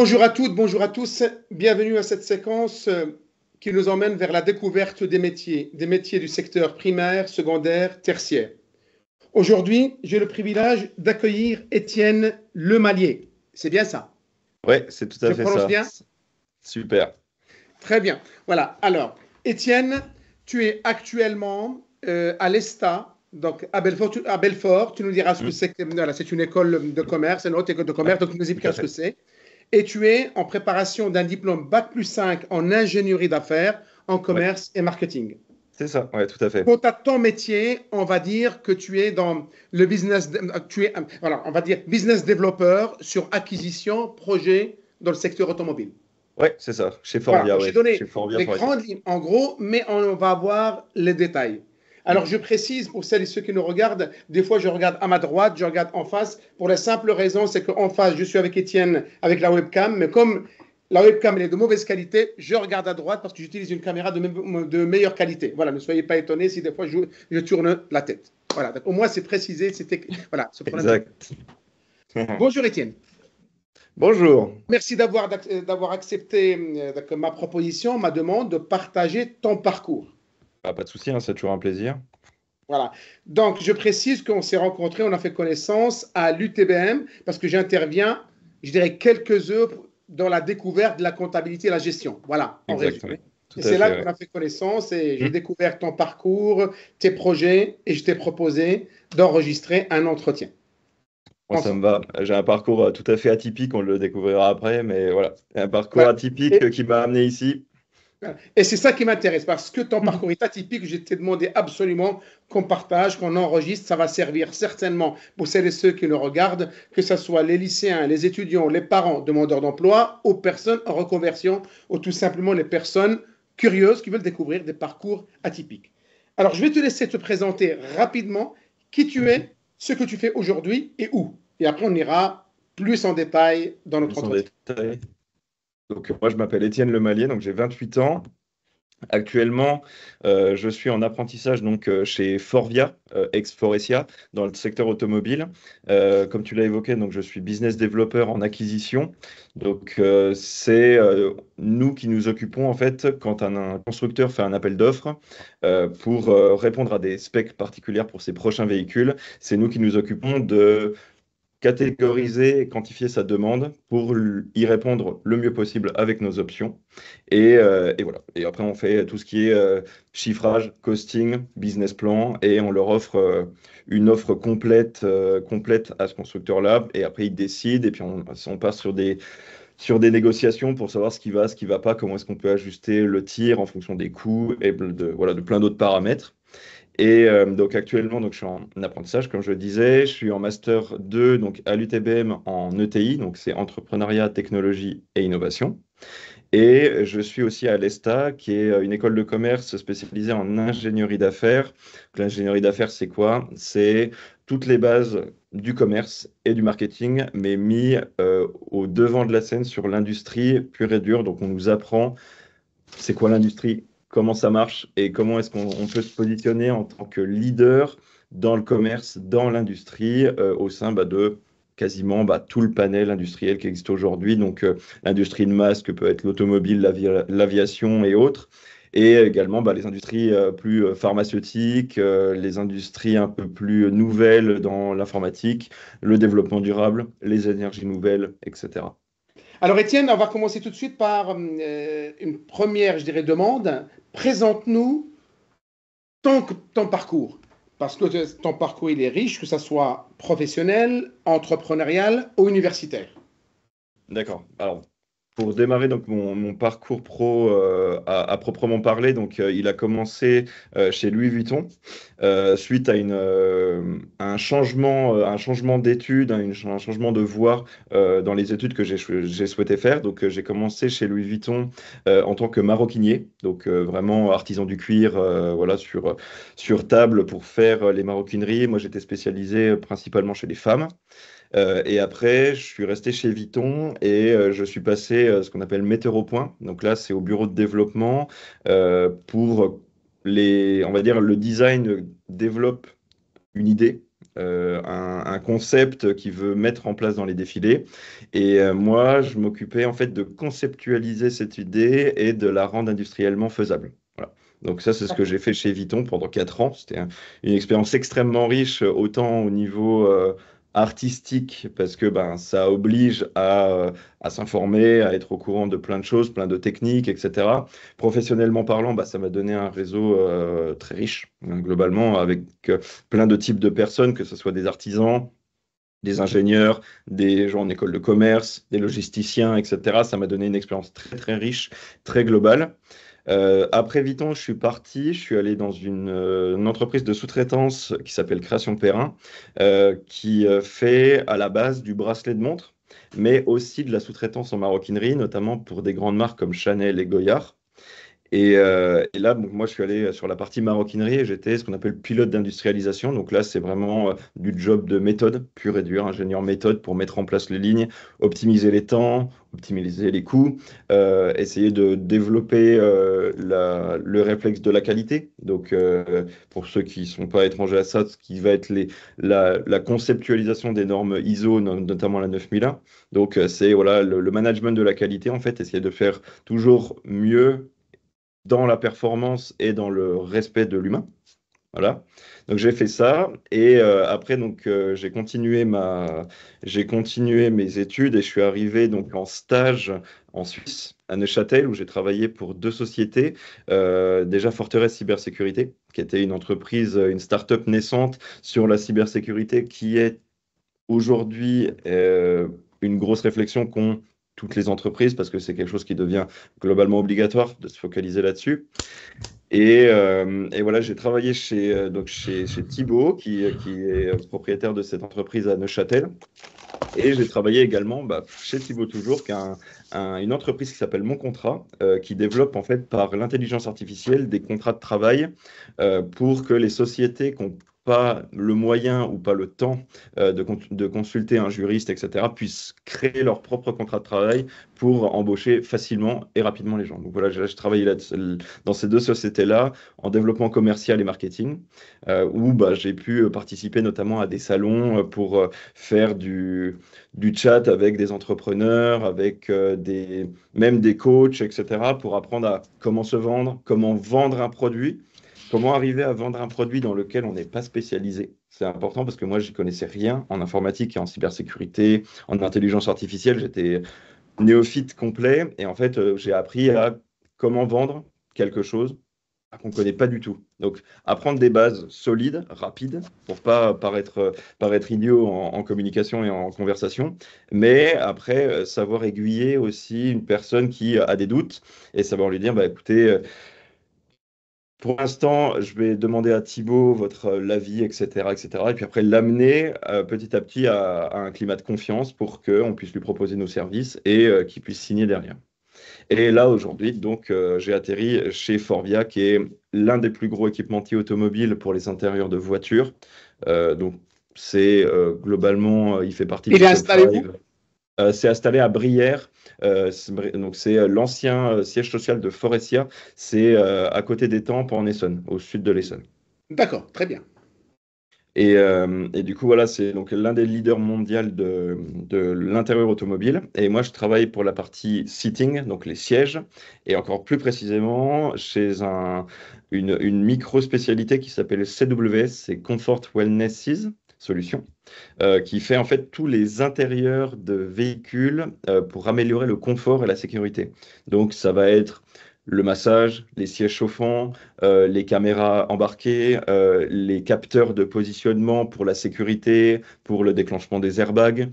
Bonjour à toutes, bonjour à tous. Bienvenue à cette séquence euh, qui nous emmène vers la découverte des métiers, des métiers du secteur primaire, secondaire, tertiaire. Aujourd'hui, j'ai le privilège d'accueillir Étienne Lemalier. C'est bien ça Oui, c'est tout à Je fait prononce ça. bien Super. Très bien. Voilà. Alors, Étienne, tu es actuellement euh, à l'ESTA, donc à Belfort, tu, à Belfort, tu nous diras ce que mm. c'est. c'est une école de commerce, une autre école de commerce, donc tu nous expliques ce que c'est et tu es en préparation d'un diplôme Bac plus 5 en ingénierie d'affaires, en commerce et marketing. C'est ça, oui, tout à fait. Quant à ton métier, on va dire que tu es dans le business, euh, tu es, euh, voilà, on va dire business développeur sur acquisition, projet dans le secteur automobile. Oui, c'est ça, chez Forbia. J'ai donné les grandes lignes en gros, mais on va voir les détails. Alors je précise pour celles et ceux qui nous regardent, des fois je regarde à ma droite, je regarde en face, pour la simple raison c'est qu'en face je suis avec Étienne avec la webcam, mais comme la webcam elle est de mauvaise qualité, je regarde à droite parce que j'utilise une caméra de, meilleure qualité. Voilà, ne soyez pas étonnés si des fois je, tourne la tête. Voilà, au moins c'est précisé, c'était voilà ce problème. Exact. Bonjour Étienne. Bonjour. Merci d'avoir accepté euh, ma proposition, ma demande de partager ton parcours. Ah, pas de souci, hein, c'est toujours un plaisir. Voilà. Donc, je précise qu'on s'est rencontrés, on a fait connaissance à l'UTBM parce que j'interviens, je dirais, quelques heures dans la découverte de la comptabilité et la gestion. Voilà, en Exactement. c'est là qu'on a fait connaissance et j'ai mmh. découvert ton parcours, tes projets et je t'ai proposé d'enregistrer un entretien. ça me va. J'ai un parcours euh, tout à fait atypique, on le découvrira après, mais voilà. Un parcours atypique qui m'a amené ici et c'est ça qui m'intéresse, parce que ton mhm. parcours est atypique. Je t'ai demandé absolument qu'on partage, qu'on enregistre. Ça va servir certainement pour celles et ceux qui le regardent, que ce soit les lycéens, les étudiants, les parents, demandeurs d'emploi, aux personnes en reconversion, ou tout simplement les personnes curieuses qui veulent découvrir des parcours atypiques. Alors, je vais te laisser te présenter rapidement qui tu es, ce que tu fais aujourd'hui et où. Et après, on ira plus en détail dans notre entretien. Donc, moi, je m'appelle Étienne Lemallier, donc j'ai 28 ans. Actuellement, euh, je suis en apprentissage donc euh, chez Forvia, euh, ex Forestia, dans le secteur automobile. comme tu l'as évoqué, donc je suis business developer en acquisition. Donc c'est nous qui nous occupons en fait quand un, un constructeur fait un appel d'offres pour répondre à des specs particulières pour ses prochains véhicules. C'est nous qui nous occupons de catégoriser et quantifier sa demande pour y répondre le mieux possible avec nos options. Et, euh, et voilà. Et après, on fait tout ce qui est euh, chiffrage, costing, business plan, et on leur offre euh, une offre complète, complète à ce constructeur-là. Et après, ils décident, et puis on, passe sur des, sur des négociations pour savoir ce qui va, ce qui ne va pas, comment est-ce qu'on peut ajuster le tir en fonction des coûts et de, voilà, de plein d'autres paramètres. Et euh, donc actuellement, donc, je suis en apprentissage, comme je le disais, je suis en master 2 donc, à l'UTBM en ETI, donc c'est entrepreneuriat, technologie et innovation. Et je suis aussi à l'ESTA, qui est euh, une école de commerce spécialisée en ingénierie d'affaires. L'ingénierie d'affaires, c'est quoi C'est toutes les bases du commerce et du marketing, mais mis euh, au devant de la scène sur l'industrie pure et dure. Donc on nous apprend c'est quoi l'industrie, comment ça marche et comment est-ce qu'on peut se positionner en tant que leader dans le commerce, dans l'industrie, euh, au sein bah, de quasiment bah, tout le panel industriel qui existe aujourd'hui. Donc euh, l'industrie de masse que peut être l'automobile, l'aviation et autres. Et également bah, les industries euh, plus pharmaceutiques, les industries un peu plus nouvelles dans l'informatique, le développement durable, les énergies nouvelles, etc. Alors Étienne, on va commencer tout de suite par une première, je dirais, demande, présente-nous ton, ton, parcours. Parce que ton parcours, il est riche, que ce soit professionnel, entrepreneurial ou universitaire. D'accord. Alors, pour démarrer donc mon, parcours pro à, euh, proprement parler, donc euh, il a commencé euh, chez Louis Vuitton suite à un changement un changement d'études, hein, un, changement de voie dans les études que j'ai souhaité faire. Donc j'ai commencé chez Louis Vuitton en tant que maroquinier, donc vraiment artisan du cuir, voilà sur sur table pour faire les maroquineries. Moi j'étais spécialisé principalement chez les femmes. Euh, et après, je suis resté chez Viton et euh, je suis passé euh, ce qu'on appelle metteur au point. Donc là, c'est au bureau de développement pour les, on va dire, le design développe une idée. Un, concept qu'il veut mettre en place dans les défilés. Et moi, je m'occupais en fait de conceptualiser cette idée et de la rendre industriellement faisable. Voilà. Donc ça, c'est ce que j'ai fait chez Viton pendant quatre ans. C'était une expérience extrêmement riche, autant au niveau artistique parce que ben, ça oblige euh, à, s'informer, à être au courant de plein de choses, plein de techniques, etc. Professionnellement parlant, bah, ça m'a donné un réseau euh, très riche, hein, globalement, avec euh, plein de types de personnes, que ce soit des artisans, des ingénieurs, des gens en école de commerce, des logisticiens, etc. Ça m'a donné une expérience très, très riche, très globale. Euh, après ans, je suis parti, je suis allé dans une, euh, entreprise de sous-traitance qui s'appelle Création Perrin, euh, qui euh, fait à la base du bracelet de montre, mais aussi de la sous-traitance en maroquinerie, notamment pour des grandes marques comme Chanel et Goyard. Euh, et, là, moi, je suis allé euh, sur la partie maroquinerie et j'étais ce qu'on appelle pilote d'industrialisation. Donc là, c'est vraiment euh, du job de méthode pure et dur, ingénieur méthode pour mettre en place les lignes, optimiser les temps, optimiser les coûts, essayer de développer le réflexe de la qualité. Donc, pour ceux qui ne sont pas étrangers à ça, ce qui va être les, la, conceptualisation des normes ISO, notamment la 9001. Donc, c'est voilà, le, management de la qualité, en fait, essayer de faire toujours mieux dans la performance et dans le respect de l'humain. Voilà. Donc j'ai fait ça et euh, après donc euh, j'ai continué ma j'ai continué mes études et je suis arrivé donc en stage en Suisse à Neuchâtel où j'ai travaillé pour deux sociétés euh, déjà Forteresse Cybersécurité qui était une entreprise une start-up naissante sur la cybersécurité qui est aujourd'hui une grosse réflexion qu'on toutes les entreprises parce que c'est quelque chose qui devient globalement obligatoire de se focaliser là-dessus. Et, euh, voilà, j'ai travaillé chez, euh, donc chez, chez Thibault, qui, est propriétaire de cette entreprise à Neuchâtel. Et j'ai travaillé également bah, chez Thibault toujours, qui une entreprise qui s'appelle Mon Contrat, euh, qui développe en fait par l'intelligence artificielle des contrats de travail pour que les sociétés qui pas le moyen ou pas le temps euh, de, de, consulter un juriste, etc., puissent créer leur propre contrat de travail pour embaucher facilement et rapidement les gens. Donc voilà, j'ai travaillé là, dans ces deux sociétés-là, en développement commercial et marketing, euh, où bah, j'ai pu participer notamment à des salons euh, pour faire du, du chat avec des entrepreneurs, avec des, même des coachs, etc., pour apprendre à comment se vendre, comment vendre un produit Comment arriver à vendre un produit dans lequel on n'est pas spécialisé C'est important parce que moi, je connaissais rien en informatique et en cybersécurité, en intelligence artificielle. J'étais néophyte complet et en fait, euh, j'ai appris à comment vendre quelque chose qu'on ne connaît pas du tout. Donc, apprendre des bases solides, rapides, pour pas paraître, paraître idiot en, communication et en conversation, mais après, euh, savoir aiguiller aussi une personne qui a des doutes et savoir lui dire, bah, écoutez, euh, pour l'instant, je vais demander à Thibaut votre euh, avis, etc., etc. Et puis après, l'amener euh, petit à petit à, un climat de confiance pour qu'on puisse lui proposer nos services et euh, qu'il puisse signer derrière. Et là, aujourd'hui, donc, j'ai atterri chez Forvia, qui est l'un des plus gros équipementiers automobiles pour les intérieurs de voitures. donc, c'est globalement, il fait partie. Il est installé c'est euh, installé à Brière. Euh, donc c'est euh, l'ancien siège social de Forestia. C'est à côté des Tempes en Essonne, au sud de l'Essonne. D'accord, très bien. Et, du coup, voilà, c'est donc l'un des leaders mondiaux de, l'intérieur automobile. Et moi, je travaille pour la partie seating, donc les sièges, et encore plus précisément chez une, une micro-spécialité qui s'appelle CWS, c'est Comfort Wellnesses solution, euh, qui fait en fait tous les intérieurs de véhicules euh, pour améliorer le confort et la sécurité. Donc ça va être le massage, les sièges chauffants, euh, les caméras embarquées, les capteurs de positionnement pour la sécurité, pour le déclenchement des airbags.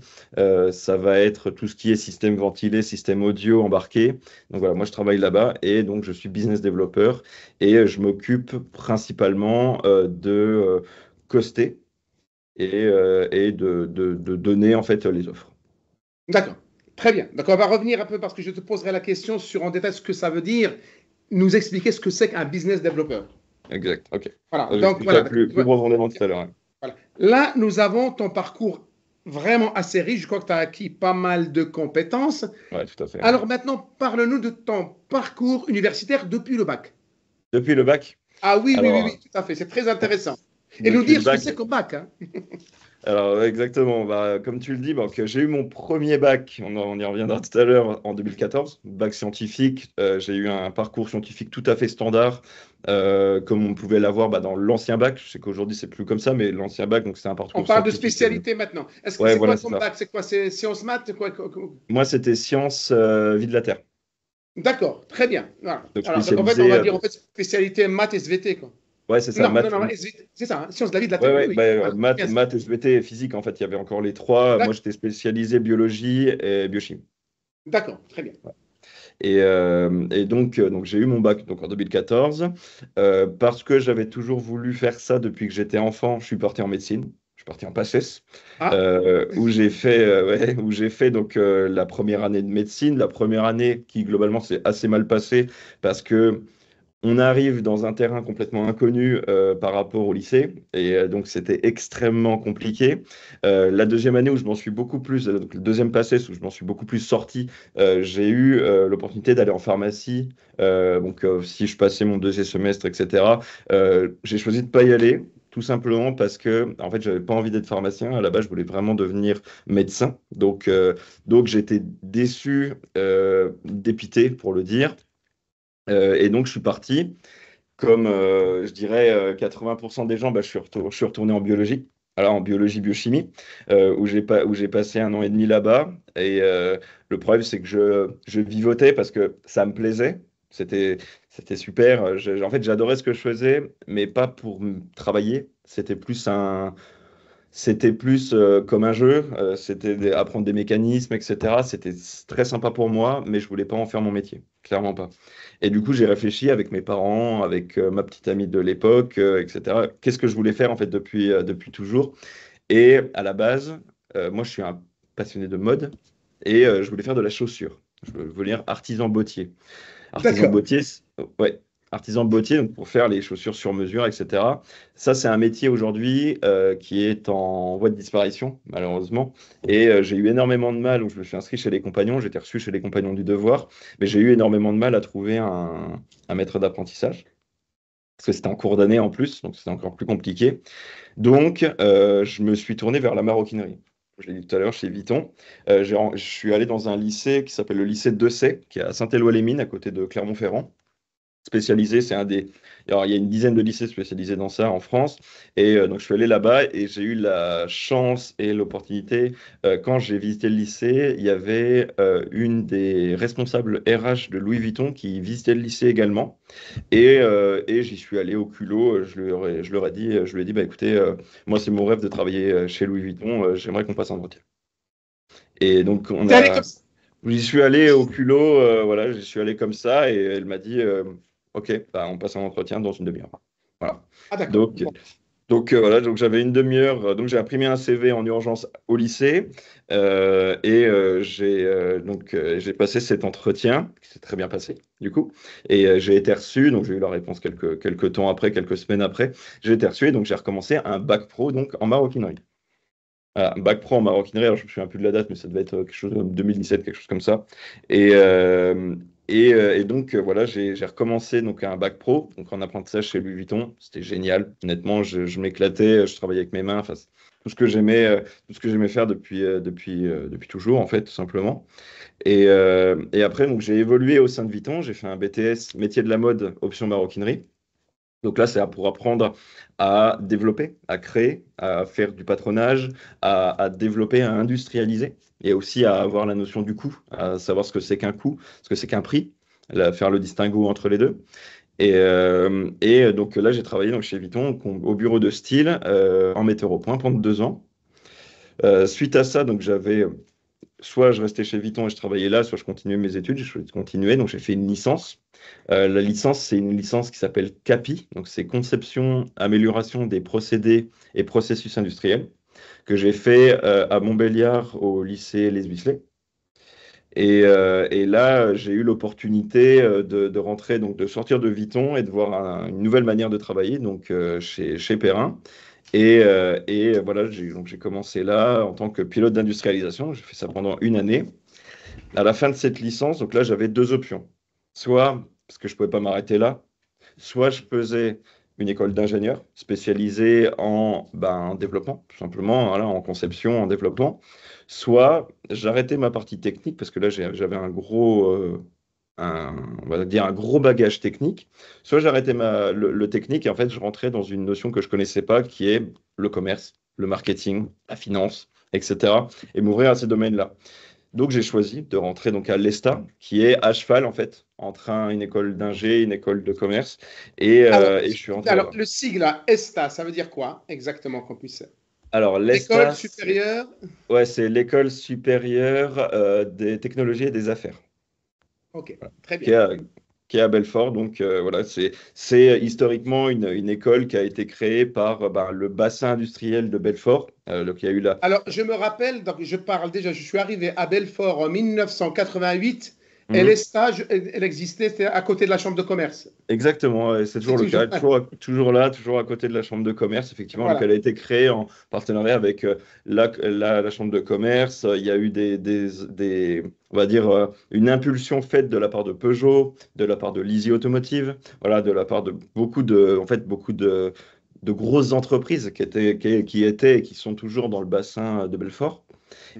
ça va être tout ce qui est système ventilé, système audio embarqué. Donc voilà, moi je travaille là-bas et donc je suis business developer et je m'occupe principalement de coster et, euh, et de, de, de, donner en fait les offres. D'accord, très bien. Donc on va revenir un peu parce que je te poserai la question sur en détail ce que ça veut dire, nous expliquer ce que c'est qu'un business developer. Exact, ok. Voilà, donc voilà. Plus, plus tout à l'heure. Voilà. Là, nous avons ton parcours vraiment assez riche. Je crois que tu as acquis pas mal de compétences. Oui, tout à fait. Alors maintenant, parle-nous de ton parcours universitaire depuis le bac. Depuis le bac Ah oui, oui, oui, oui, tout à fait. C'est très intéressant. Et nous dire ce que c'est qu'un bac. Hein. Alors, exactement. Bah, comme tu le dis, j'ai eu mon premier bac, on, y reviendra tout à l'heure, en 2014, bac scientifique. Euh, j'ai eu un parcours scientifique tout à fait standard, euh, comme on pouvait l'avoir bah, dans l'ancien bac. Je sais qu'aujourd'hui, c'est plus comme ça, mais l'ancien bac, donc c'est un parcours. On parle de euh. spécialité maintenant. Est-ce que c'est quoi ton bac C'est quoi C'est sciences maths Moi, c'était sciences vie de la Terre. D'accord, très bien. Alors, en fait, on va dire en fait, spécialité maths SVT. Quoi. Ouais, c'est ça. Non, maths, non, non, c'est ça. Hein, sciences de la vie, de la ouais, oui bah, Ouais, maths, maths, physique, en fait. Il y avait encore les trois. Moi, j'étais spécialisé biologie et biochimie. D'accord, très bien. Et, euh, et, donc, euh, donc j'ai eu mon bac donc en 2014 euh, parce que j'avais toujours voulu faire ça depuis que j'étais enfant. Je suis parti en médecine. Je suis parti en PACES, ah. où j'ai fait, où j'ai fait donc la première année de médecine, la première année qui globalement s'est assez mal passée parce que on arrive dans un terrain complètement inconnu euh, par rapport au lycée, et euh, donc c'était extrêmement compliqué. Euh, la deuxième année où je m'en suis beaucoup plus, donc le deuxième passé où je m'en suis beaucoup plus sorti, j'ai eu l'opportunité d'aller en pharmacie. donc si je passais mon deuxième semestre, etc., j'ai choisi de pas y aller. Tout simplement parce que, en fait, j'avais pas envie d'être pharmacien. À la base, je voulais vraiment devenir médecin. Donc, donc j'étais déçu, dépité, pour le dire. Euh, et donc, je suis parti. Comme euh, je dirais 80% euh, des gens, bah, je, suis retourné en biologie. Alors, en biologie biochimie où j'ai pas où j'ai passé un an et demi là-bas et le problème c'est que je, vivotais parce que ça me plaisait c'était c'était super en fait j'adorais ce que je faisais mais pas pour travailler c'était plus un c'était plus euh, comme un jeu, euh, c'était apprendre des mécanismes, etc. C'était très sympa pour moi, mais je voulais pas en faire mon métier, clairement pas. Et du coup, j'ai réfléchi avec mes parents, avec euh, ma petite amie de l'époque, etc. Qu'est-ce que je voulais faire en fait depuis, depuis toujours Et à la base, moi, je suis un passionné de mode et je voulais faire de la chaussure. Je voulais dire artisan bottier. Artisan bottier, ouais, artisan bottier, pour faire les chaussures sur mesure, etc. Ça, c'est un métier aujourd'hui euh, qui est en voie de disparition, malheureusement. Et euh, j'ai eu énormément de mal, donc je me suis inscrit chez les compagnons, j'étais reçu chez les compagnons du devoir, mais j'ai eu énormément de mal à trouver un, maître d'apprentissage. Parce que c'était en cours d'année en plus, donc c'était encore plus compliqué. Donc, euh, je me suis tourné vers la maroquinerie je l'ai dit tout à l'heure, chez Viton. je suis allé dans un lycée qui s'appelle le lycée de Dessay, qui est à Saint-Éloi-les-Mines, à côté de Clermont-Ferrand spécialisé. C'est un des. Alors, il y a une dizaine de lycées spécialisés dans ça en France. Et euh, donc, je suis allé là-bas et j'ai eu la chance et l'opportunité. Euh, quand j'ai visité le lycée, il y avait euh, une des responsables RH de Louis Vuitton qui visitait le lycée également. Et, et j'y suis allé au culot. Je je leur ai dit, je lui ai dit, bah, écoutez, moi, c'est mon rêve de travailler chez Louis Vuitton. J'aimerais qu'on passe en entretien. Et donc, on a. J'y suis allé au culot, voilà, j'y suis allé comme ça, et elle m'a dit, Ok, bah, on passe un entretien dans une demi-heure. Voilà. Ah, donc, donc euh, voilà, donc j'avais une demi-heure, euh, donc j'ai imprimé un CV en urgence au lycée euh, et j'ai donc j'ai passé cet entretien qui s'est très bien passé du coup et j'ai été reçu, donc j'ai eu la réponse quelques quelques temps après, quelques semaines après, j'ai été reçu et donc j'ai recommencé un bac pro donc en maroquinerie. Un bac pro en maroquinerie, alors je me souviens plus de la date, mais ça devait être quelque chose comme 2017, quelque chose comme ça. Et euh, et, donc, euh, voilà, j'ai recommencé donc, un bac pro, donc en apprentissage chez Louis Vuitton. C'était génial. Honnêtement, je, m'éclatais, je travaillais avec mes mains. Enfin, tout ce que j'aimais euh, tout ce que j'aimais faire depuis depuis depuis toujours en fait tout simplement et, après j'ai évolué au sein de Vuitton j'ai fait un BTS métier de la mode option maroquinerie donc là, c'est pour apprendre à développer, à créer, à faire du patronage, à, développer, à industrialiser, et aussi à avoir la notion du coût, à savoir ce que c'est qu'un coût, ce que c'est qu'un prix, faire le distinguo entre les deux. Et, euh, donc là, j'ai travaillé donc, chez Viton au bureau de style euh, en météoropoint point pendant deux ans. Euh, suite à ça, donc j'avais soit je restais chez Vuitton et je travaillais là, soit je continuais mes études. Je voulais continuer, donc j'ai fait une licence. Euh, la licence, c'est une licence qui s'appelle CAPI, donc c'est Conception, Amélioration des procédés et processus industriels, que j'ai fait euh, à Montbéliard au lycée Les Huisselets. Euh, et, là, j'ai eu l'opportunité de, rentrer, donc de sortir de Viton et de voir une nouvelle manière de travailler, donc chez, chez, Perrin. Et, euh, et voilà, j'ai commencé là en tant que pilote d'industrialisation. J'ai fait ça pendant une année. À la fin de cette licence, donc là, j'avais deux options. Soit, parce que je ne pouvais pas m'arrêter là, soit je faisais une école d'ingénieur spécialisée en, ben, développement, tout simplement, en conception, en développement. Soit j'arrêtais ma partie technique, parce que là, j'avais un gros, euh, un, on va dire un gros bagage technique, soit j'arrêtais le, technique et en fait je rentrais dans une notion que je connaissais pas, qui est le commerce, le marketing, la finance, etc. Et m'ouvrir à ces domaines-là. Donc j'ai choisi de rentrer donc à l'ESTA, qui est à cheval en fait entre une école d'ingé, une école de commerce, et, euh, je suis rentré. Alors le sigle ESTA, hein, e ça veut dire quoi exactement qu'on puisse alors, L'école supérieure Ouais, c'est l'école supérieure euh, des technologies et des affaires. Ok, très bien. Qui est à, Belfort. Donc euh, voilà, c'est historiquement une, école qui a été créée par euh, ben, le bassin industriel de Belfort. qui euh, a eu Alors je me rappelle, donc, je parle déjà, je suis arrivé à Belfort en 1988 les mhm. elle existait à côté de la chambre de commerce. Exactement, c'est toujours le toujours... cas, toujours, là, toujours à côté de la chambre de commerce, effectivement. elle a été créée en partenariat avec euh, la, la, chambre de commerce. Il y a eu des, des, des on va dire, euh, une impulsion faite de la part de Peugeot, de la part de Lizzie Automotive, voilà, de la part de beaucoup de, en fait, beaucoup de, de grosses entreprises qui étaient, qui, qui étaient et qui sont toujours dans le bassin de Belfort.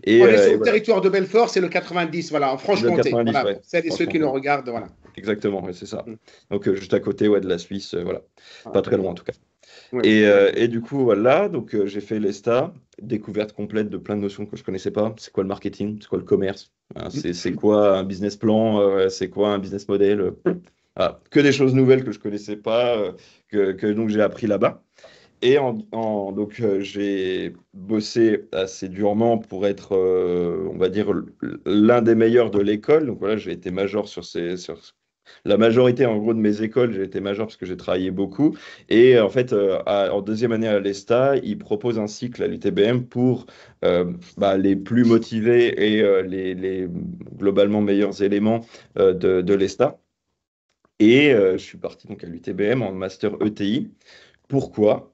Et, on est euh, sur le territoire de Belfort, c'est le 90, voilà, en Franche-Comté. Voilà, et ceux qui nous regardent, voilà. Exactement, c'est ça. Mm. Donc euh, juste à côté ouais, de la Suisse, euh, voilà. Ah. Pas très loin en tout cas. Et, du coup, voilà, donc j'ai fait l'ESTA, découverte complète de plein de notions que je ne connaissais pas. C'est quoi le marketing C'est quoi le commerce hein, mm. C'est quoi un business plan C'est quoi un business model ah, Que des choses nouvelles que je ne connaissais pas, que, que, donc j'ai appris là-bas. Et en, donc, euh, j'ai bossé assez durement pour être, euh, on va dire, l'un des meilleurs de l'école. Donc voilà, j'ai été major sur la majorité, en gros, de mes écoles, j'ai été major parce que j'ai travaillé beaucoup. Et euh, en fait, en deuxième année à l'ESTA, ils proposent un cycle à l'UTBM pour bah, les plus motivés et les, globalement meilleurs éléments de, de l'ESTA. Et je suis parti donc à l'UTBM en master ETI. Pourquoi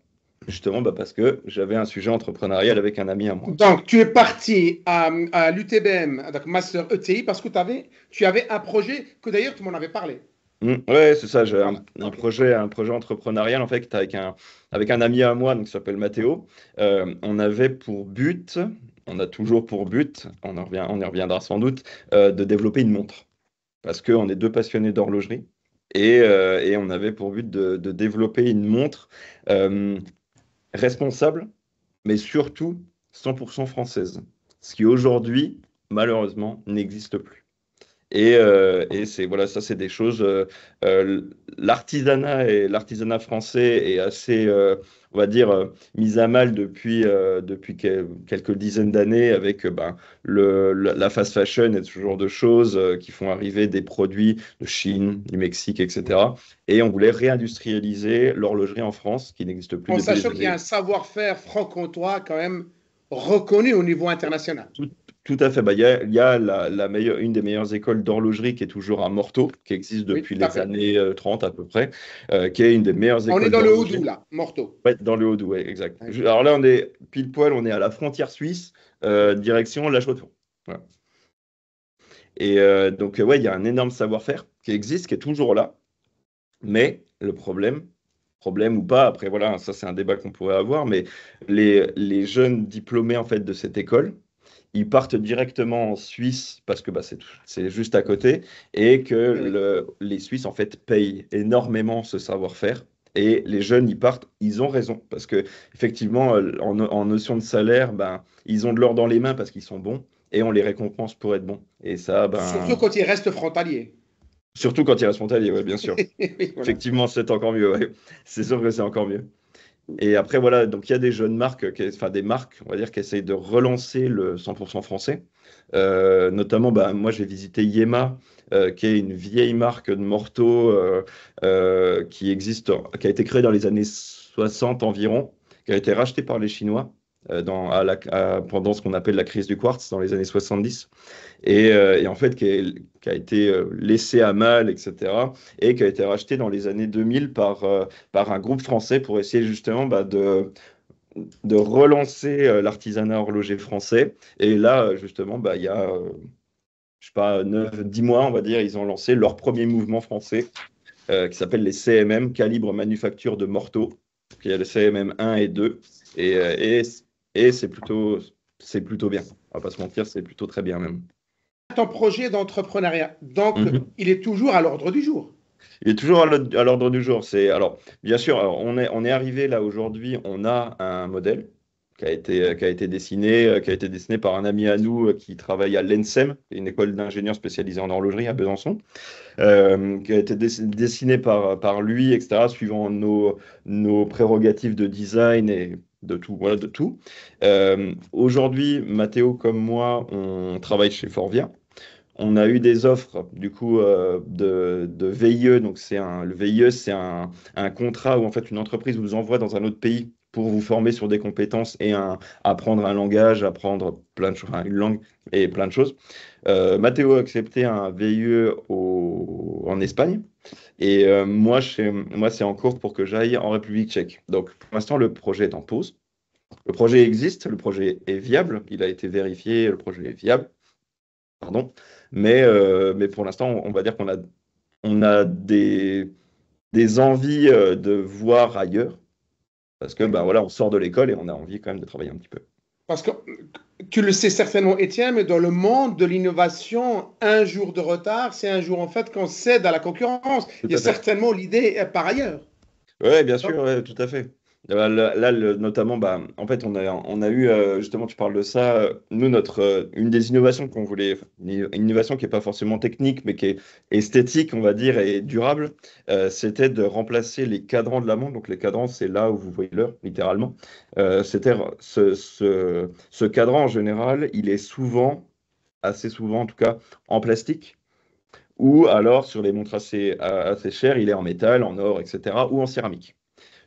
justement bah, parce que j'avais un sujet entrepreneurial avec un ami à moi. Donc, tu es parti à, l'UTBM, donc Master ETI, parce que avais, tu avais un projet que d'ailleurs tu m'en avais parlé. Oui, mmh. ouais, c'est ça, j'ai un, projet, un projet entrepreneurial en fait avec un, avec un ami à moi donc, qui s'appelle Mathéo. Euh, on avait pour but, on a toujours pour but, on, en y reviendra sans doute, euh, de développer une montre. Parce qu'on est deux passionnés d'horlogerie. Et, euh, et, on avait pour but de, développer une montre responsable, mais surtout 100% française, ce qui aujourd'hui, malheureusement, n'existe plus. Et, euh, c'est voilà, ça c'est des choses. Euh, euh, l'artisanat et l'artisanat français est assez on va dire, euh, mise à mal depuis, euh, depuis quelques dizaines d'années avec euh, ben, le, la fast fashion et ce genre de choses qui font arriver des produits de Chine, du Mexique, etc. Et on voulait réindustrialiser l'horlogerie en France, qui n'existe plus. En sachant qu'il y a un savoir-faire franc-comtois quand même reconnu au niveau international. Tout à fait. Bah, il bah, y a, y a la, meilleure, une des meilleures écoles d'horlogerie qui est toujours à Morteau, qui existe depuis les années 30 euh, à peu près, euh, qui est une des meilleures écoles. On est dans le Haut-Doubs, là, Morteau. Oui, dans le Haut-Doubs, exact. Alors là, on est pile poil, on est à la frontière suisse, euh, direction La chaux Et donc, ouais, il y a un énorme savoir-faire qui existe, qui est toujours là. Mais le problème, problème ou pas, après, voilà, ça c'est un débat qu'on pourrait avoir, mais les, les jeunes diplômés en fait de cette école, ils partent directement en Suisse parce que bah, c'est juste à côté et que les Suisses en fait payent énormément ce savoir-faire. Et les jeunes, ils partent, ils ont raison. Parce que effectivement, euh, en, notion de salaire, ben, ils ont de l'or dans les mains parce qu'ils sont bons et on les récompense pour être bons. Et ça, ben... Surtout quand ils restent frontaliers. Surtout quand ils restent frontaliers, oui, bien sûr. Effectivement, c'est encore mieux. C'est sûr que c'est encore mieux. Et après, voilà, donc il y a des jeunes marques, enfin des marques, on va dire, qui essayent de relancer le 100% français. Euh, notamment, bah, moi, j'ai visité Yema, euh, qui est une vieille marque de mortaux euh, qui existe, qui a été créée dans les années 60 environ, qui a été rachetée par les Chinois euh, à pendant ce qu'on appelle la crise du quartz dans les années 70, euh, et, en fait qui a, été euh, laissé à mal, etc., et qui a été racheté dans les années 2000 par, par un groupe français pour essayer justement bah, de, de relancer l'artisanat horloger français. Et là, justement, bah, il y a, je sais pas, 9-10 mois, on va dire, ils ont lancé leur premier mouvement français qui s'appelle les CMM, Calibre Manufacture de Morteau. qui il y a les CMM 1 et 2. Et, et et c'est plutôt, c'est plutôt bien. On va pas se mentir, c'est plutôt très bien même. Ton projet d'entrepreneuriat, donc mhm. il est toujours à l'ordre du jour. Il est toujours à l'ordre du jour. C'est alors bien sûr, on est on est arrivé là aujourd'hui. On a un modèle qui a été qui a été dessiné, euh, qui a été dessiné par un ami à nous euh, qui travaille à l'ENSEM, une école d'ingénieurs spécialisée en horlogerie à Besançon, euh, qui a été dessiné par par lui, etc. Suivant nos nos prérogatives de design et de tout, voilà, de tout. Euh, aujourd'hui, Mathéo comme moi, on travaille chez Forvia. On a eu des offres du coup euh, de, de, VIE. Donc c'est un, le VIE, c'est un, un, contrat où en fait une entreprise vous envoie dans un autre pays pour vous former sur des compétences et un, apprendre un langage, apprendre plein de choses, une langue et plein de choses. Euh, Mathéo a accepté un VIE au en Espagne. Et euh, moi moi, moi c'est en cours pour que j'aille en République tchèque. Donc, pour l'instant, le projet est en pause. Le projet existe, le projet est viable, il a été vérifié, le projet est viable. Pardon. Mais, euh, mais pour l'instant, on va dire qu'on a, on a des, des envies euh, de voir ailleurs. Parce que ben voilà, on sort de l'école et on a envie quand même de travailler un petit peu. Parce que tu le sais certainement, Étienne, mais dans le monde de l'innovation, un jour de retard, c'est un jour en fait qu'on cède à la concurrence. Il y a certainement l'idée euh, par ailleurs. Oui, bien sûr, tout à fait. Là, notamment, bah, en fait, on a, eu, euh, justement, tu parles de ça, euh, nous, notre, euh, une des innovations qu'on voulait, une innovation qui n'est pas forcément technique, mais qui est esthétique, on va dire, et durable, c'était de remplacer les cadrans de la montre. Donc, les cadrans, c'est là où vous voyez l'heure, littéralement. c'était ce, ce, cadran, en général, il est souvent, assez souvent en tout cas, en plastique ou alors sur les montres assez, assez chères, il est en métal, en or, etc., ou en céramique.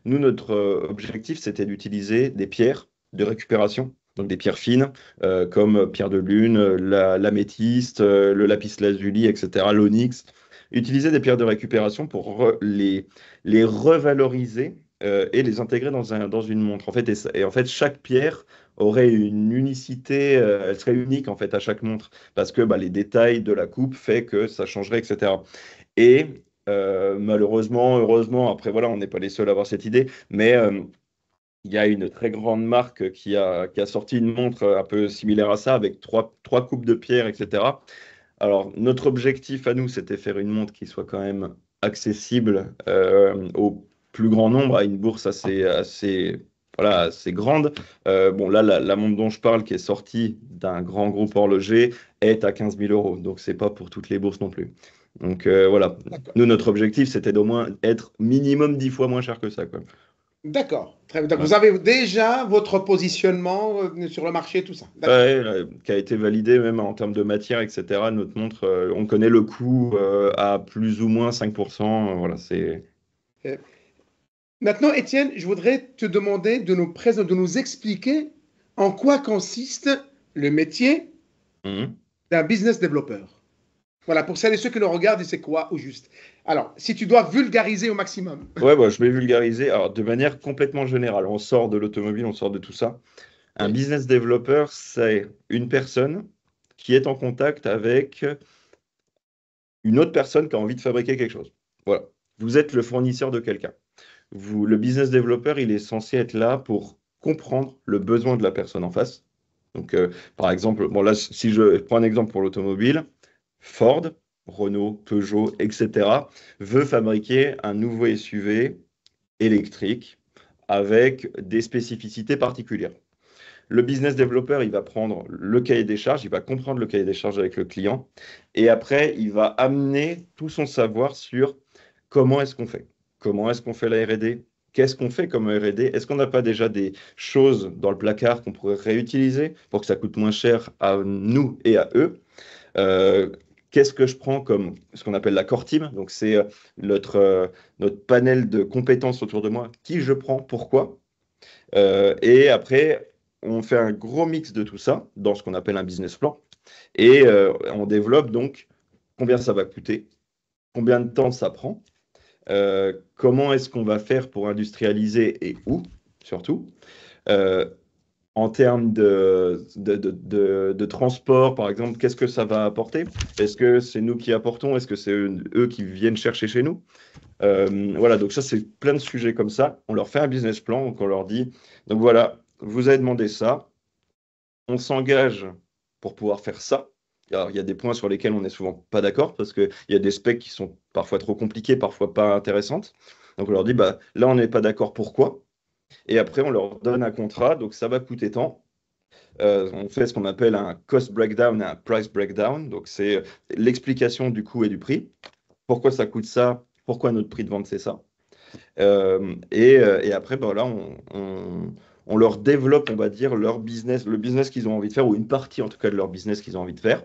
Nous, notre euh, objectif, c'était d'utiliser des pierres de récupération donc des pierres fines euh, comme euh, pierre de lune, l'améthyste, le lapis lazuli, etc., l'onyx. Utiliser des pierres de récupération pour les, les revaloriser et les intégrer dans, un, dans une montre. En fait, et, en fait, chaque pierre aurait une unicité, elle serait unique en fait à chaque montre parce que bah, les détails de la coupe fait que ça changerait, etc. Et euh, malheureusement, heureusement, après voilà, on n'est pas les seuls à avoir cette idée, mais euh, il y a une très grande marque qui a, sorti une montre un peu similaire à ça, avec trois, coupes de pierre, etc. Alors, notre objectif à nous, c'était faire une montre qui soit quand même accessible euh, au plus grand nombre, à une bourse assez, grande. bon, là, la, la, montre dont je parle, qui est sortie d'un grand groupe horloger, est à 15 000 euros. Donc, c'est pas pour toutes les bourses non plus. Donc euh, voilà, nous, notre objectif, c'était d'au moins être minimum 10 fois moins cher que ça. D'accord. Donc vous avez déjà votre positionnement euh, sur le marché, tout ça. Oui, qui a été validé même en termes de matière, etc. Notre montre, euh, on connaît le coût à plus ou moins 5%. voilà, c'est. Maintenant, Étienne, je voudrais te demander de nous présenter, de nous expliquer en quoi consiste le métier mhm. d'un business développeur. Voilà, pour celles et ceux qui le regardent, c'est quoi au juste Alors, si tu dois vulgariser au maximum. Ouais, bah, je vais vulgariser. Alors, de manière complètement générale, on sort de l'automobile, on sort de tout ça. Un business developer, c'est une personne qui est en contact avec une autre personne qui a envie de fabriquer quelque chose. Voilà. Vous êtes le fournisseur de quelqu'un. le business developer, il est censé être là pour comprendre le besoin de la personne en face. Donc, euh, par exemple, bon, là, si je prends un exemple pour l'automobile, Ford, Renault, Peugeot, etc., veut fabriquer un nouveau SUV électrique avec des spécificités particulières. Le business developer, il va prendre le cahier des charges, il va comprendre le cahier des charges avec le client, et après, il va amener tout son savoir sur comment est-ce qu'on fait, comment est-ce qu'on fait la RD, qu'est-ce qu'on fait comme RD Est-ce qu'on n'a pas déjà des choses dans le placard qu'on pourrait réutiliser pour que ça coûte moins cher à nous et à eux euh, qu'est-ce que je prends comme ce qu'on appelle la core team Donc, c'est euh, notre, euh, notre panel de compétences autour de moi. Qui je prends Pourquoi euh, Et après, on fait un gros mix de tout ça dans ce qu'on appelle un business plan. Et on développe donc combien ça va coûter, combien de temps ça prend, comment est-ce qu'on va faire pour industrialiser et où, surtout en termes de, de, de, transport, par exemple, qu'est-ce que ça va apporter Est-ce que c'est nous qui apportons Est-ce que c'est eux, qui viennent chercher chez nous euh, Voilà, donc ça, c'est plein de sujets comme ça. On leur fait un business plan, donc on leur dit, donc voilà, vous avez demandé ça, on s'engage pour pouvoir faire ça. Alors, il y a des points sur lesquels on n'est souvent pas d'accord parce qu'il y a des specs qui sont parfois trop compliqués, parfois pas intéressantes. Donc, on leur dit, bah, là, on n'est pas d'accord, pourquoi et après, on leur donne un contrat, donc ça va coûter tant. Euh, on fait ce qu'on appelle un cost breakdown et un price breakdown. Donc, c'est l'explication du coût et du prix. Pourquoi ça coûte ça Pourquoi notre prix de vente, c'est ça euh, euh, et, après, ben on, on, leur développe, on va dire, leur business, le business qu'ils ont envie de faire, ou une partie en tout cas de leur business qu'ils ont envie de faire.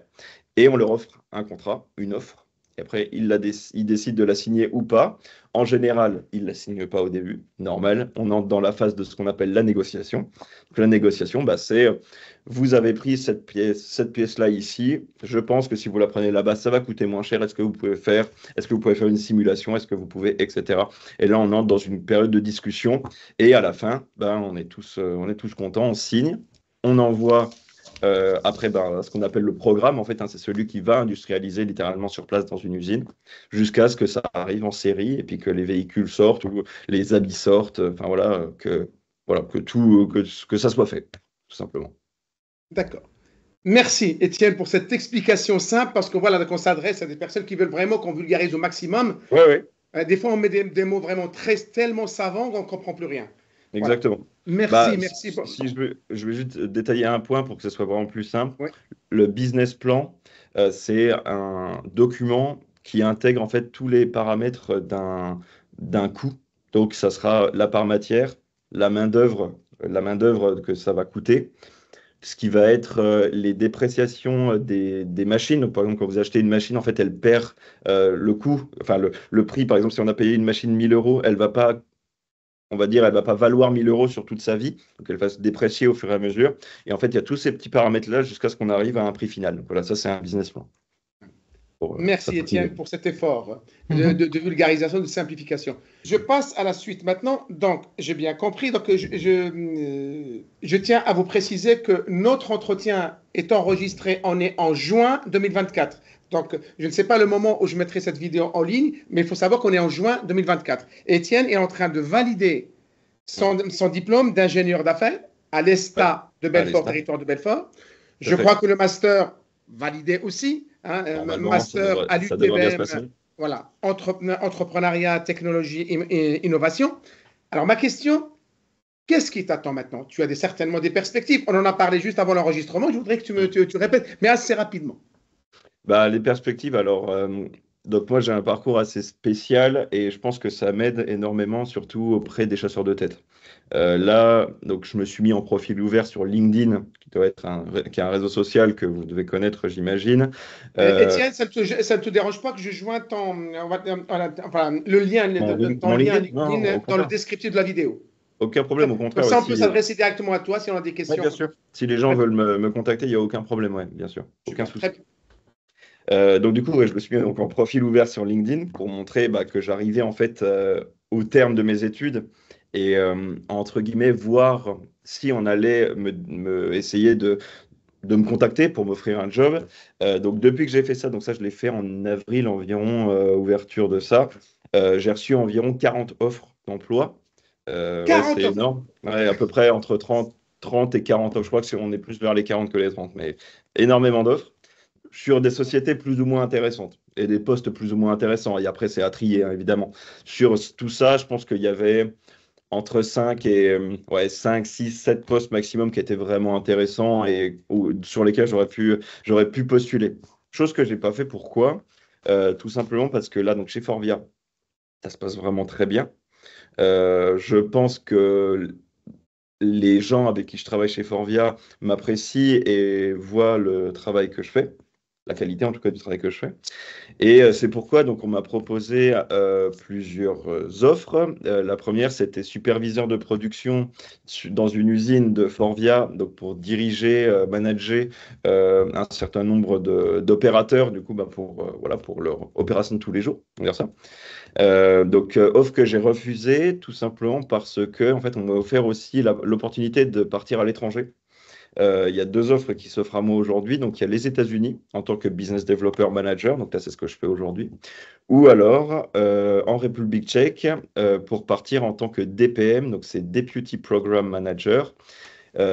Et on leur offre un contrat, une offre, et après, il, décide de la signer ou pas. En général, il ne la signe pas au début. Normal, on entre dans la phase de ce qu'on appelle la négociation. la négociation, bah, c'est vous avez pris cette pièce, cette pièce-là ici. Je pense que si vous la prenez là-bas, ça va coûter moins cher. Est-ce que vous pouvez faire Est-ce que vous pouvez faire une simulation Est-ce que vous pouvez, etc. Et là, on entre dans une période de discussion. Et à la fin, bah, on est tous, euh, on est tous contents. On signe. On envoie euh, après, ben, ce qu'on appelle le programme, en fait, hein, c'est celui qui va industrialiser littéralement sur place dans une usine, jusqu'à ce que ça arrive en série et puis que les véhicules sortent ou les habits sortent. Euh, enfin voilà, euh, que voilà que tout que, que ça soit fait, tout simplement. D'accord. Merci Étienne pour cette explication simple parce que voilà qu'on s'adresse à des personnes qui veulent vraiment qu'on vulgarise au maximum. Oui, oui. des fois, on met des, mots vraiment très tellement savants qu'on ne comprend plus rien. Exactement. Merci, bah, merci. Si je, je vais juste détailler un point pour que ce soit vraiment plus simple. Le business plan, euh, c'est un document qui intègre en fait tous les paramètres d'un, d'un coût. Donc, ça sera la part matière, la main-d'œuvre, la main-d'œuvre que ça va coûter, ce qui va être euh, les dépréciations des, des, machines. par exemple, quand vous achetez une machine, en fait, elle perd euh, le coût, enfin, le, le, prix. Par exemple, si on a payé une machine 1000 euros, elle va pas on va dire, elle va pas valoir 1000 euros sur toute sa vie, donc elle va se déprécier au fur et à mesure. Et en fait, il y a tous ces petits paramètres-là jusqu'à ce qu'on arrive à un prix final. Donc voilà, ça c'est un business plan. Euh, Merci Étienne pour cet effort hein, mhm. de, vulgarisation, de simplification. Je passe à la suite maintenant. Donc, j'ai bien compris. Donc, je, je, euh, tiens à vous préciser que notre entretien est enregistré, on est en juin 2024. Donc, je ne sais pas le moment où je mettrai cette vidéo en ligne, mais il faut savoir qu'on est en juin 2024. Étienne est en train de valider son, diplôme d'ingénieur d'affaires à l'ESTA de Belfort, territoire de Belfort. Je crois que le master validé aussi, master à l'UTBM, voilà, entrepreneuriat, technologie et, innovation. Alors, ma question, Qu'est-ce qui t'attend maintenant Tu as des, certainement des perspectives. On en a parlé juste avant l'enregistrement. Je voudrais que tu, me, tu répètes, mais assez rapidement. Bah, les perspectives, alors, euh, donc moi j'ai un parcours assez spécial et je pense que ça m'aide énormément, surtout auprès des chasseurs de tête. Euh, là, donc je me suis mis en profil ouvert sur LinkedIn, qui doit être un, qui est un réseau social que vous devez connaître, j'imagine. Étienne, euh, ça ne te, dérange pas que je joins ton, enfin, le lien, lien LinkedIn, dans le descriptif de la vidéo. Aucun problème, au contraire. Ça, on peut s'adresser directement à toi si on a des questions. bien sûr. Si les gens veulent me, me contacter, il n'y a aucun problème, ouais, bien sûr. Aucun souci. Euh, donc du coup, je me suis mis donc, en profil ouvert sur LinkedIn pour montrer bah, que j'arrivais en fait euh, au terme de mes études et euh, entre guillemets voir si on allait me, essayer de, de me contacter pour m'offrir un job. donc depuis que j'ai fait ça, donc ça je l'ai fait en avril environ, ouverture de ça, j'ai reçu environ 40 offres d'emploi. c'est énorme. Ouais, à peu près entre 30, 30 et 40 offres. Je crois que on est plus vers les 40 que les 30, mais énormément d'offres sur des sociétés plus ou moins intéressantes et des postes plus ou moins intéressants. Et après, c'est à trier, hein, évidemment. Sur tout ça, je pense qu'il y avait entre 5 et euh, ouais, 5, 6, 7 postes maximum qui étaient vraiment intéressants et sur lesquels j'aurais pu, j'aurais pu postuler. Chose que je n'ai pas fait, pourquoi euh, Tout simplement parce que là, donc chez Forvia, ça se passe vraiment très bien. Euh, je pense que les gens avec qui je travaille chez Forvia m'apprécient et voient le travail que je fais la qualité en tout cas du travail que je fais. Et euh, c'est pourquoi donc on m'a proposé euh, plusieurs euh, offres. la première c'était superviseur de production dans une usine de Forvia, donc pour diriger, manager un certain nombre d'opérateurs, du coup bah, pour voilà pour leur opération de tous les jours, on va dire ça. donc offre que j'ai refusée tout simplement parce que en fait on m'a offert aussi l'opportunité de partir à l'étranger euh, il y a deux offres qui s'offrent à moi aujourd'hui. Donc, il y a les États-Unis en tant que business developer manager. Donc, là, c'est ce que je fais aujourd'hui. Ou alors euh, en République tchèque euh, pour partir en tant que DPM. Donc, c'est Deputy Program Manager.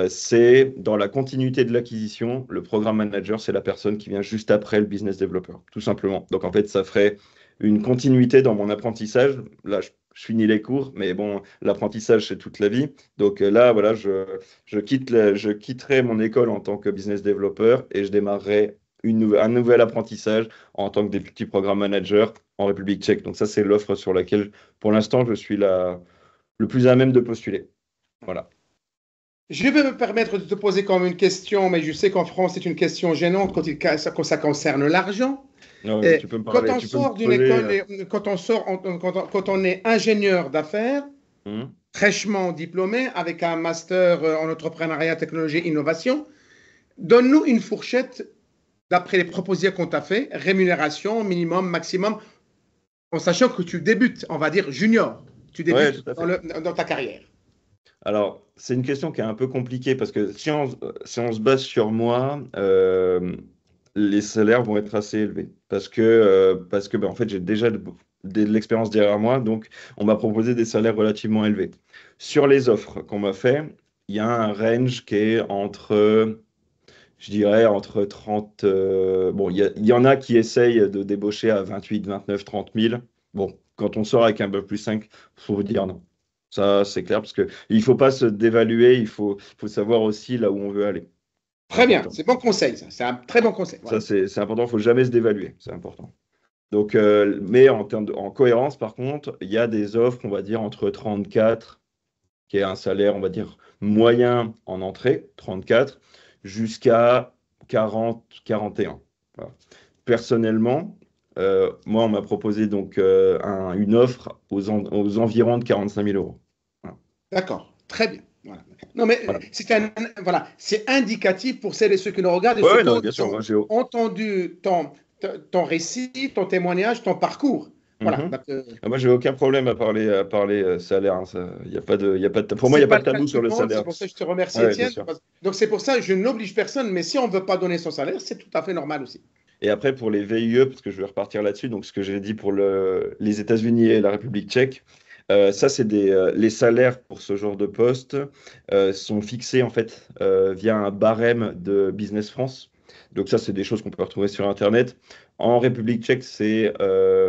c'est dans la continuité de l'acquisition, le Program manager, c'est la personne qui vient juste après le business developer, tout simplement. Donc en fait, ça ferait une continuité dans mon apprentissage. Là, je je finis les cours, mais bon, l'apprentissage, c'est toute la vie. Donc euh, là, voilà, je, quitte je quitterai mon école en tant que business developer et je démarrerai une un nouvel apprentissage en tant que député programme manager en République tchèque. Donc ça, c'est l'offre sur laquelle, pour l'instant, je suis le plus à même de postuler. Voilà. Je vais me permettre de te poser comme une question, mais je sais qu'en France, c'est une question gênante quand ça concerne l'argent. Ah tu peux me parler, quand on sort d'une école, quand on sort, quand, on, est ingénieur d'affaires, hmm. fraîchement diplômé, avec un master euh, en entrepreneuriat, technologie, innovation, donne-nous une fourchette d'après les propositions qu'on t'a fait, rémunération minimum, maximum, en sachant que tu débutes, on va dire junior, tu débutes dans, ta carrière. Alors, c'est une question qui est un peu compliquée parce que si on, si on se base sur moi, euh, les salaires vont être assez élevés parce que, euh, parce que ben, en fait, j'ai déjà de, l'expérience derrière moi, donc on m'a proposé des salaires relativement élevés. Sur les offres qu'on m'a fait, il y a un range qui est entre, je dirais, entre 30. Euh, bon, il y, en a qui essayent de débaucher à 28, 29, 30 000. Bon, quand on sort avec un peu plus 5, il faut vous dire non. Ça, c'est clair, parce qu'il ne faut pas se dévaluer, il faut, faut savoir aussi là où on veut aller. Très bien, c'est bon conseil, ça. C'est un très bon conseil. Ça, c'est, important, il ne faut jamais se dévaluer, c'est important. Donc, euh, mais en, termes de, en cohérence, par contre, il y a des offres, on va dire, entre 34, qui est un salaire, on va dire, moyen en entrée, 34, jusqu'à 40, 41. Personnellement, euh, moi, on m'a proposé donc euh, une offre aux, environs de 45 000 euros. D'accord, très bien. Non, mais c'est voilà, c'est indicatif pour celles et ceux qui nous regardent. Et bien sûr, ont hein, entendu ton, ton récit, ton témoignage, ton parcours. Voilà. je mhm. euh, n'ai ah, moi, j'ai aucun problème à parler, à parler euh, salaire. Hein, il Y a pas de, y a pas de, pour moi, il n'y a pas de tabou sur le salaire. C'est pour ça que je te remercie, donc, c'est pour ça que je n'oblige personne, mais si on ne veut pas donner son salaire, c'est tout à fait normal aussi. Et après, pour les VIE, parce que je vais repartir là-dessus, donc ce que j'ai dit pour le, les États-Unis et la République tchèque, euh, ça, c'est euh, les salaires pour ce genre de poste euh, sont fixés en fait via un barème de Business France. Donc ça, c'est des choses qu'on peut retrouver sur Internet. En République tchèque, c'est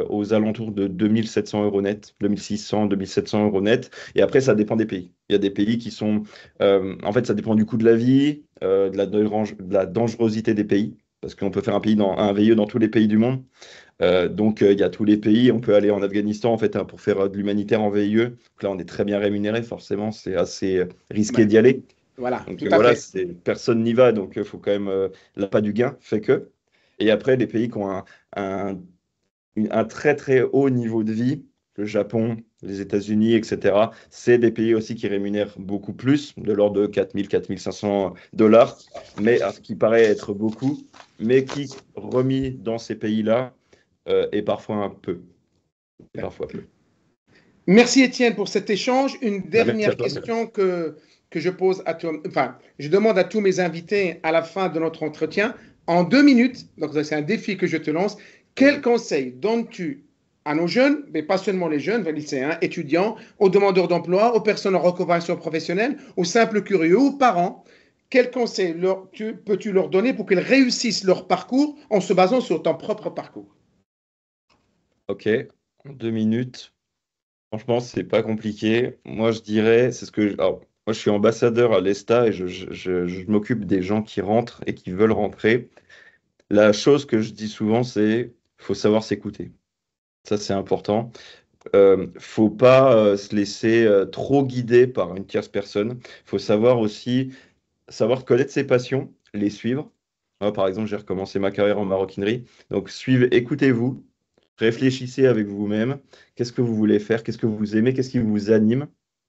aux alentours de 2700 euros net, 2600, 2700 euros net. Et après, ça dépend des pays. Il y a des pays qui sont... en fait, ça dépend du coût de la vie, de la, de la dangerosité des pays parce qu'on peut faire un, pays dans, un VIE dans tous les pays du monde. Euh, donc, euh, il y a tous les pays. On peut aller en Afghanistan, en fait, hein, pour faire euh, de l'humanitaire en VIE. là, on est très bien rémunéré, forcément. C'est assez risqué d'y aller. Voilà, donc, voilà fait. personne n'y va, donc il faut quand même... là, pas du gain, fait que. Et après, les pays qui ont un, un très, très haut niveau de vie, le Japon, les États-Unis, etc. C'est des pays aussi qui rémunèrent beaucoup plus, de l'ordre de 4000, 4500 dollars, mais à ce qui paraît être beaucoup, mais qui, remis dans ces pays-là, euh, est parfois un peu. parfois peu. Merci Étienne pour cet échange. Une dernière question que, que je pose à toi, enfin, je demande à tous mes invités à la fin de notre entretien, en deux minutes, donc c'est un défi que je te lance, quel conseil donnes-tu à nos jeunes, mais pas seulement les jeunes, les lycéens, étudiants, aux demandeurs d'emploi, aux personnes en reconversion professionnelle, aux simples curieux, aux parents. Quel conseil peux-tu leur donner pour qu'ils réussissent leur parcours en se basant sur ton propre parcours Ok, deux minutes. Franchement, c'est pas compliqué. Moi, je dirais, c'est ce que. Je, moi, je suis ambassadeur à l'ESTA et je, je m'occupe des gens qui rentrent et qui veulent rentrer. La chose que je dis souvent, c'est faut savoir s'écouter. Ça, c'est important. ne euh, faut pas euh, se laisser euh, trop guider par une tierce personne. Faut savoir aussi savoir connaître ses passions, les suivre. Moi, par exemple, j'ai recommencé ma carrière en maroquinerie. Donc, suivez, écoutez-vous, réfléchissez avec vous-même. Qu'est-ce que vous voulez faire Qu'est-ce que vous aimez Qu'est-ce qui vous anime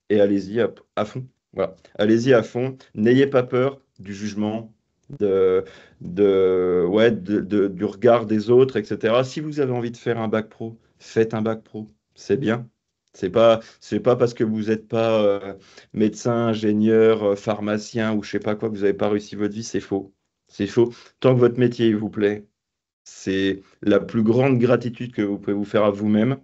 Et allez-y à, fond. Voilà. Allez-y à fond. N'ayez pas peur du jugement, de, de, du regard des autres, etc. Si vous avez envie de faire un bac pro, faites un bac pro, c'est bien. C'est pas pas parce que vous n'êtes pas euh, médecin, ingénieur, euh, pharmacien ou je sais pas quoi que vous n'avez pas réussi votre vie, c'est faux. C'est faux. Tant que votre métier vous plaît, c'est la plus grande gratitude que vous pouvez vous faire à vous-même.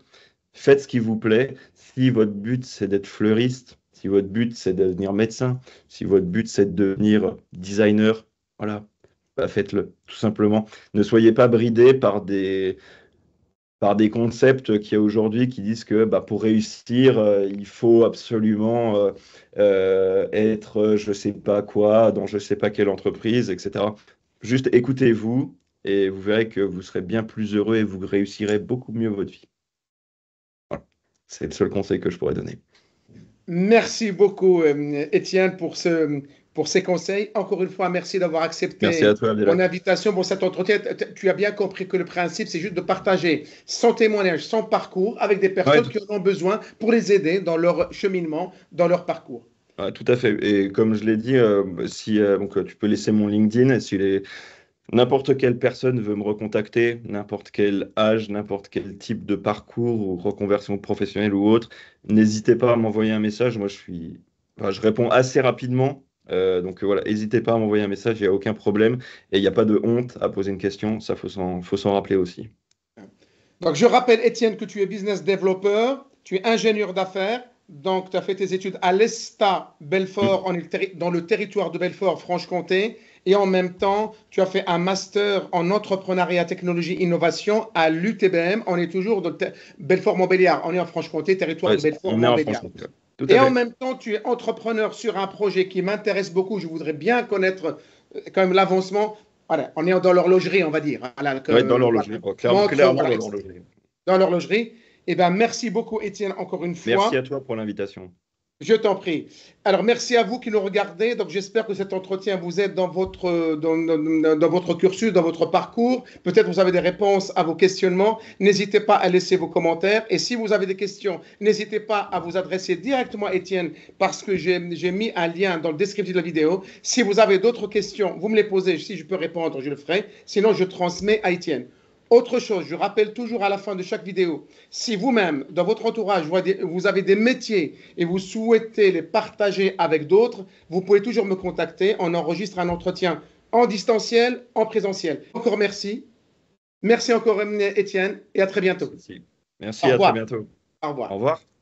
Faites ce qui vous plaît. Si votre but c'est d'être fleuriste, si votre but c'est de devenir médecin, si votre but c'est de devenir designer, voilà, bah, faites-le, tout simplement. Ne soyez pas bridés par des, par des concepts qu'il y a aujourd'hui qui disent que bah, pour réussir, euh, il faut absolument euh, euh, être je ne sais pas quoi, dans je ne sais pas quelle entreprise, etc. Juste écoutez-vous et vous verrez que vous serez bien plus heureux et vous réussirez beaucoup mieux votre vie. Voilà. C'est le seul conseil que je pourrais donner. Merci beaucoup, Étienne, pour ce pour ces conseils. Encore une fois, merci d'avoir accepté mon invitation pour cet entretien. Tu as bien compris que le principe, c'est juste de partager son témoignage, son parcours avec des personnes qui en ont besoin pour les aider dans leur cheminement, dans leur parcours. tout à fait. Et comme je l'ai dit, euh, si euh, donc, tu peux laisser mon LinkedIn, si n'importe quelle personne veut me recontacter, n'importe quel âge, n'importe quel type de parcours ou reconversion professionnelle ou autre, n'hésitez pas à m'envoyer un message. Moi, je suis, je réponds assez rapidement euh, donc voilà, n'hésitez pas à m'envoyer un message, il n'y a aucun problème. Et il n'y a pas de honte à poser une question, ça faut s'en, faut rappeler aussi. Donc je rappelle, Étienne, que tu es business developer, tu es ingénieur d'affaires. Donc tu as fait tes études à l'ESTA Belfort, dans le territoire de Belfort, Franche-Comté. Et en même temps, tu as fait un master en entrepreneuriat, technologie, innovation à l'UTBM. On est toujours dans Belfort-Montbéliard. On est en Franche-Comté, territoire de Belfort-Montbéliard et en même temps, tu es entrepreneur sur un projet qui m'intéresse beaucoup. Je voudrais bien connaître euh, quand même l'avancement. Voilà, on est dans l'horlogerie, on va dire. Hein. dans l'horlogerie, clairement, dans l'horlogerie. Dans l'horlogerie. Eh ben, merci beaucoup, Étienne, encore une fois. Merci à toi pour l'invitation. Je t'en prie. Alors, merci à vous qui nous regardez. Donc, j'espère que cet entretien vous aide dans votre, dans, dans votre cursus, dans votre parcours. Peut-être vous avez des réponses à vos questionnements. N'hésitez pas à laisser vos commentaires. Et si vous avez des questions, n'hésitez pas à vous adresser directement à Étienne parce que j'ai mis un lien dans le descriptif de la vidéo. Si vous avez d'autres questions, vous me les posez. Si je peux répondre, je le ferai. Sinon, je transmets à Étienne. Autre chose, je rappelle toujours à la fin de chaque vidéo, si vous-même, dans votre entourage, vous avez des métiers et vous souhaitez les partager avec d'autres, vous pouvez toujours me contacter. On enregistre un entretien en distanciel, en présentiel. Encore merci. Merci encore, Étienne, et à très bientôt. Merci, merci à très bientôt. Au revoir. Au revoir.